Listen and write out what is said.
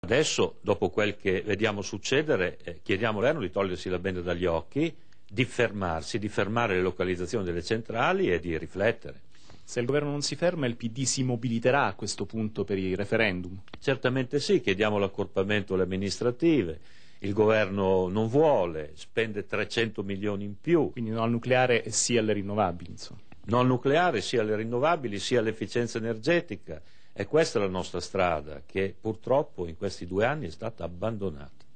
Adesso, dopo quel che vediamo succedere, eh, chiediamo all'Erno di togliersi la benda dagli occhi, di fermarsi, di fermare le localizzazioni delle centrali e di riflettere. Se il governo non si ferma, il PD si mobiliterà a questo punto per il referendum? Certamente sì, chiediamo l'accorpamento alle amministrative. Il governo non vuole, spende 300 milioni in più. Quindi no al nucleare e sì alle rinnovabili, insomma. No al nucleare, sia alle rinnovabili, sia all'efficienza energetica, e questa è la nostra strada che purtroppo in questi due anni è stata abbandonata.